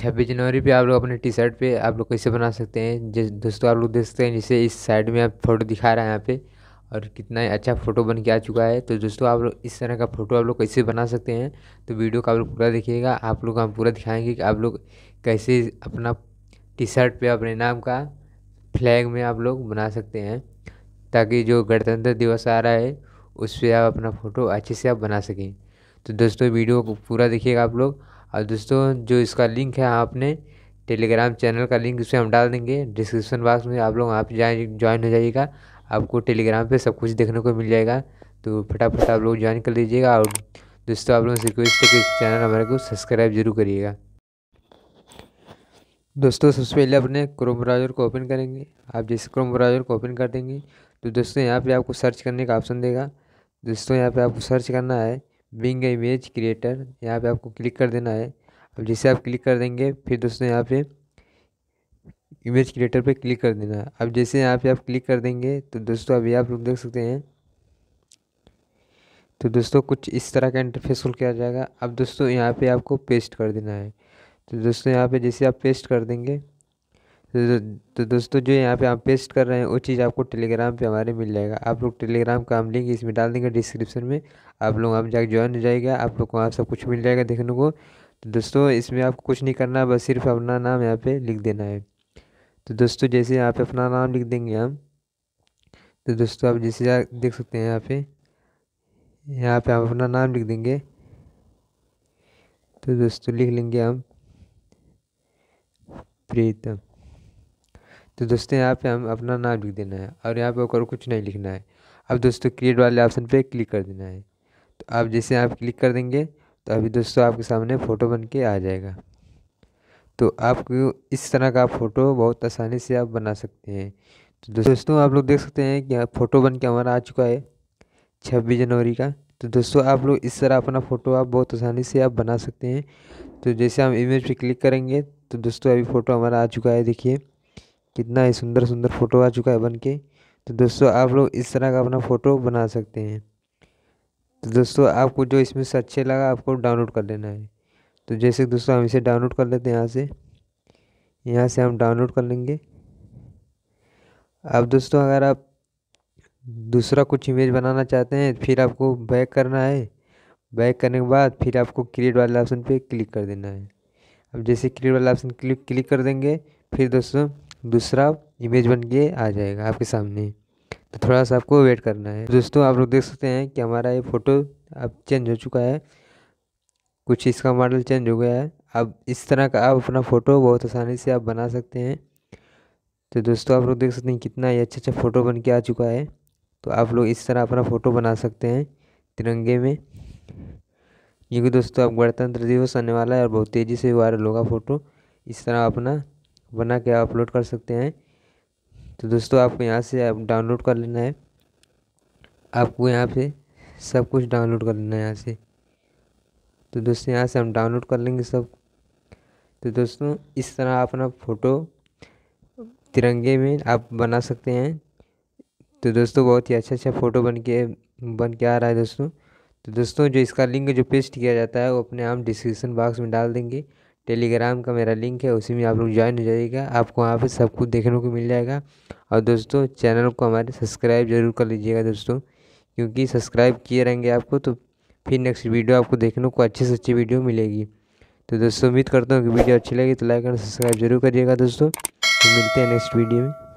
छब्बीस जनवरी पे आप लोग अपने टी शर्ट पे आप लोग कैसे बना सकते हैं जिस दोस्तों आप लोग देख सकते हैं जैसे इस साइड में आप फोटो दिखा रहे हैं यहाँ पे और कितना अच्छा फ़ोटो बन के आ चुका है तो दोस्तों आप लोग इस तरह का फ़ोटो आप लोग कैसे बना सकते हैं तो वीडियो का आप लोग पूरा देखिएगा आप लोग हम पूरा दिखाएँगे कि आप लोग कैसे अपना टी शर्ट पर अपने नाम का फ्लैग में आप लोग बना सकते हैं ताकि जो गणतंत्र दिवस आ रहा है उस पर आप अपना फ़ोटो अच्छे से आप बना सकें तो दोस्तों वीडियो को पूरा देखिएगा आप लोग और दोस्तों जो इसका लिंक है आपने टेलीग्राम चैनल का लिंक उसमें हम डाल देंगे डिस्क्रिप्शन बॉक्स में आप लोग आप पर जाए ज्वाइन हो जाइएगा आपको टेलीग्राम पे सब कुछ देखने को मिल जाएगा तो फटाफट आप लोग ज्वाइन कर लीजिएगा और दोस्तों आप लोगों से रिक्वेस्ट है कि चैनल हमारे को सब्सक्राइब जरूर करिएगा दोस्तों सबसे पहले अपने क्रोम ब्राउज़र को ओपन करेंगे आप जैसे क्रोम ब्राउज़र को ओपन कर देंगे तो दोस्तों यहाँ पर आपको सर्च करने का ऑप्शन देगा दोस्तों यहाँ पर आपको सर्च करना है बिंग इमेज क्रिएटर यहाँ पे आपको क्लिक कर देना है अब जैसे आप क्लिक कर देंगे फिर दोस्तों यहाँ पे इमेज क्रिएटर पे क्लिक कर देना है अब जैसे यहाँ पे आप क्लिक कर देंगे तो दोस्तों अभी आप लोग देख सकते हैं तो दोस्तों कुछ इस तरह का इंटरफेस खुल के आ जाएगा अब दोस्तों यहाँ पे आपको पेस्ट कर देना है तो दोस्तों यहाँ पे जैसे आप पेस्ट कर देंगे तो दोस्तों जो यहाँ पे आप पेस्ट कर रहे हैं वो चीज़ आपको टेलीग्राम पे हमारे मिल जाएगा आप लोग टेलीग्राम का हम लिंक इसमें डाल देंगे डिस्क्रिप्शन में आप लोग आप जाकर ज्वाइन हो जाएगा आप लोग को वहाँ सब कुछ मिल जाएगा देखने को तो दोस्तों इसमें आपको कुछ नहीं करना बस सिर्फ अपना नाम यहाँ पर लिख देना है तो दोस्तों जैसे यहाँ पर अपना नाम लिख देंगे हम तो दोस्तों आप जैसे देख सकते हैं यहाँ पर यहाँ पर हम अपना नाम लिख देंगे तो दोस्तों लिख लेंगे हम प्रीतम तो दोस्तों यहाँ पे हम अपना नाम लिख देना है और यहाँ पे और कुछ नहीं लिखना है अब दोस्तों क्रिएट वाले ऑप्शन पे क्लिक कर देना है तो आप जैसे आप क्लिक कर देंगे तो अभी दोस्तों आपके सामने फ़ोटो बन के आ जाएगा तो आपको इस तरह का फ़ोटो बहुत आसानी से आप बना सकते हैं तो दोस्तों आप लोग देख सकते हैं कि फ़ोटो बन के हमारा आ चुका है छब्बीस जनवरी का तो दोस्तों आप लोग इस तरह अपना फ़ोटो आप बहुत आसानी से आप बना सकते हैं तो जैसे हम इमेज पे क्लिक करेंगे तो दोस्तों अभी फ़ोटो हमारा आ चुका है देखिए कितना ही सुंदर सुंदर फ़ोटो आ चुका है बन के तो दोस्तों आप लोग इस तरह का अपना फ़ोटो बना सकते हैं तो दोस्तों आपको जो इसमें से अच्छे लगा आपको डाउनलोड कर लेना है तो जैसे दोस्तों हम इसे डाउनलोड कर लेते हैं यहाँ से यहाँ से हम डाउनलोड कर लेंगे अब दोस्तों अगर आप दूसरा कुछ इमेज बनाना चाहते हैं फिर आपको बैक करना है बैक करने के बाद फिर आपको क्रिएट वाले ऑप्शन पे क्लिक कर देना है अब जैसे क्रिएट वाला ऑप्शन क्लिक क्लिक कर देंगे फिर दोस्तों दूसरा इमेज बन के आ जाएगा आपके सामने तो थोड़ा सा आपको वेट करना है दोस्तों आप लोग देख सकते हैं कि हमारा ये फ़ोटो अब चेंज हो चुका है कुछ इसका मॉडल चेंज हो गया है अब इस तरह का आप अपना फ़ोटो बहुत आसानी से आप बना सकते हैं तो दोस्तों आप लोग देख सकते हैं कितना ये अच्छा अच्छा फ़ोटो बन के आ चुका है तो आप लोग इस तरह अपना फ़ोटो बना सकते हैं तिरंगे में क्योंकि दोस्तों अब गणतंत्र दिवस आने वाला है और बहुत तेज़ी से वायरल होगा फ़ोटो इस तरह अपना बना के अपलोड कर सकते हैं तो दोस्तों आपको यहाँ से आप डाउनलोड कर लेना है आपको यहाँ पे सब कुछ डाउनलोड कर लेना है यहाँ से तो दोस्तों यहाँ से हम डाउनलोड कर लेंगे सब तो दोस्तों इस तरह अपना फ़ोटो तिरंगे में आप बना सकते हैं तो दोस्तों बहुत ही अच्छा अच्छा फ़ोटो बन के बन के आ रहा है दोस्तों तो दोस्तों जो इसका लिंक जो पेस्ट किया जाता है वो अपने आप डिस्क्रिप्शन बॉक्स में डाल देंगे टेलीग्राम का मेरा लिंक है उसी में आप लोग ज्वाइन हो जाइएगा आपको वहाँ पे सब कुछ देखने को मिल जाएगा और दोस्तों चैनल को हमारे सब्सक्राइब जरूर कर लीजिएगा दोस्तों क्योंकि सब्सक्राइब किए रहेंगे आपको तो फिर नेक्स्ट वीडियो आपको देखने को अच्छी से अच्छी वीडियो मिलेगी तो दोस्तों उम्मीद करता हूँ कि वीडियो अच्छी लगी तो लाइक और सब्सक्राइब जरूर करिएगा दोस्तों तो मिलते हैं नेक्स्ट वीडियो में